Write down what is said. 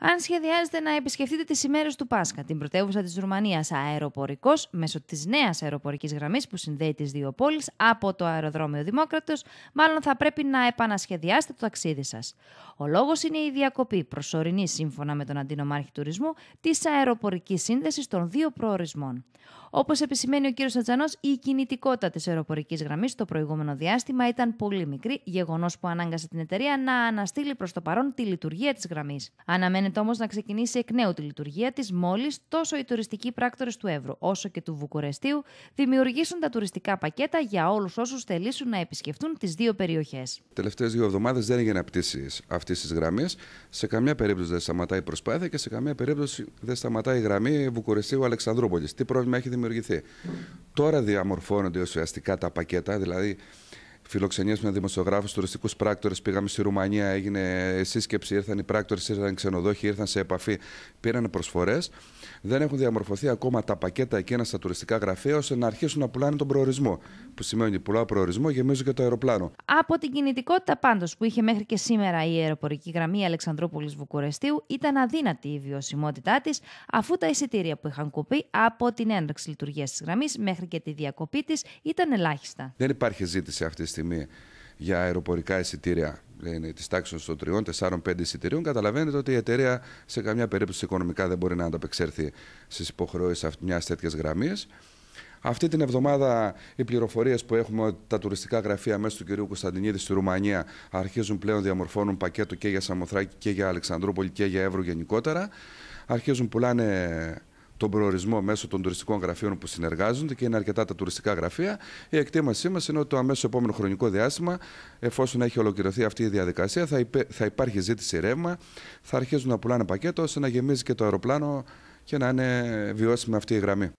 αν σχεδιάζετε να επισκεφτείτε τις ημέρες του Πάσχα, την πρωτεύουσα της Ρουμανίας αεροπορικός, μέσω της νέας αεροπορικής γραμμής που συνδέει τις δύο πόλεις από το αεροδρόμιο Δημόκρατος, μάλλον θα πρέπει να επανασχεδιάσετε το ταξίδι σας. Ο λόγος είναι η διακοπή προσωρινή, σύμφωνα με τον αντινομάρχη τουρισμού, της αεροπορικής σύνδεσης των δύο προορισμών. Όπως επισημαίνει ο κύριος Ατζανό, η κινητικότητα της αεροπορικής γραμμής στο προηγούμενο διάστημα ήταν πολύ μικρή, γεγονός που ανάγκασε την εταιρεία να αναστείλει προς το παρόν τη λειτουργία της γραμμής. Αναμένεται όμως να ξεκινήσει εκ νέου τη λειτουργία της μόλις τόσο οι τουριστικοί πράκτορες του Εύρου όσο και του Βουκουρεστίου δημιουργήσουν τα τουριστικά πακέτα για όλους όσους θελήσουν να επισκεφτούν τις δύο περιοχές. Τελευταίες δύο εβδομάδες δεν έγινε πτήσει αυτής της γραμμής. Σε καμιά περίπτωση δεν σταματάει η προσπάθεια και σε καμιά περίπτωση δεν σταματάει η γραμμή Βουκουρεστίου Αλεξανδρούπολη. Τι πρόβλημα έχει δημιουργηθεί. Τώρα διαμορφώνονται ουσιαστικά τα πακέτα, δηλαδή με δημοσιογράφους, τουριστικούς πράκτορες. Πήγαμε στη Ρουμανία, έγινε σύσκεψη, ήρθαν οι πράκτορες, ήρθαν οι ξενοδόχοι, ήρθαν σε επαφή, πήραν προσφορές. Δεν έχουν διαμορφωθεί ακόμα τα πακέτα εκείνα στα τουριστικά γραφεία ώστε να αρχίσουν να πουλάνε τον προορισμό. Που σημαίνει ότι πουλάω προορισμό, γεμίζω και το αεροπλάνο. Από την κινητικότητα πάντως που είχε μέχρι και σήμερα η αεροπορική γραμμή Αλεξανδρούπολης Βουκουρεστίου, ήταν αδύνατη η βιωσιμότητά της αφού τα εισιτήρια που είχαν κοπεί από την έναρξη λειτουργίας της γραμμής μέχρι και τη διακοπή της ήταν ελάχιστα. Δεν υπάρχει ζήτηση αυτής της στιγμή για αεροπορικά εισιτήρια της τάξης των 3, 4, 5 εισιτηρίων, καταλαβαίνετε ότι η εταιρεία σε καμιά περίπτωση οικονομικά δεν μπορεί να ανταπεξέλθει στις υποχρεώσεις μιας τέτοιας γραμμής. Αυτή την εβδομάδα οι πληροφορίες που έχουμε τα τουριστικά γραφεία μέσα του κυρίου Κωνσταντινίδη στη Ρουμανία αρχίζουν πλέον διαμορφώνουν πακέτο και για Σαμοθράκη και για Αλεξανδρούπολη και για Εύρω γενικότερα. Αρχίζουν πουλάνε τον προορισμό μέσω των τουριστικών γραφείων που συνεργάζονται και είναι αρκετά τα τουριστικά γραφεία. Η εκτίμασή μας είναι ότι το αμέσως επόμενο χρονικό διάστημα, εφόσον έχει ολοκληρωθεί αυτή η διαδικασία, θα, θα υπάρχει ζήτηση ρεύμα, θα αρχίζουν να πουλάνε πακέτο ώστε να γεμίζει και το αεροπλάνο και να είναι βιώσιμη αυτή η γραμμή.